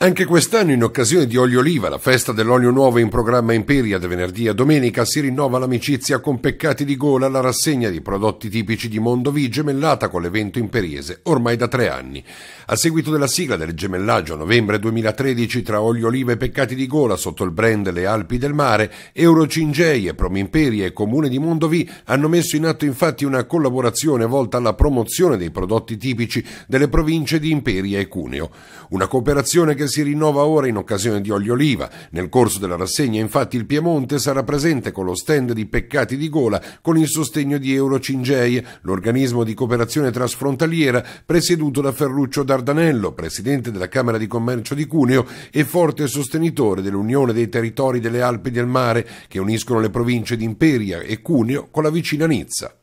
Anche quest'anno, in occasione di Olio Oliva, la festa dell'olio nuovo in programma Imperia da venerdì a domenica, si rinnova l'amicizia con Peccati di Gola, la rassegna di prodotti tipici di Mondovì, gemellata con l'evento imperiese ormai da tre anni. A seguito della sigla del gemellaggio a novembre 2013 tra Olio Oliva e Peccati di Gola sotto il brand Le Alpi del Mare, Eurocingei e Promi Imperia e Comune di Mondovì hanno messo in atto infatti una collaborazione volta alla promozione dei prodotti tipici delle province di Imperia e Cuneo. Una cooperazione che si rinnova ora in occasione di Olio Oliva. Nel corso della rassegna, infatti, il Piemonte sarà presente con lo stand di Peccati di Gola con il sostegno di Eurocingei, l'organismo di cooperazione trasfrontaliera presieduto da Ferruccio Dardanello, presidente della Camera di Commercio di Cuneo e forte sostenitore dell'Unione dei Territori delle Alpi del Mare, che uniscono le province di Imperia e Cuneo con la vicina Nizza.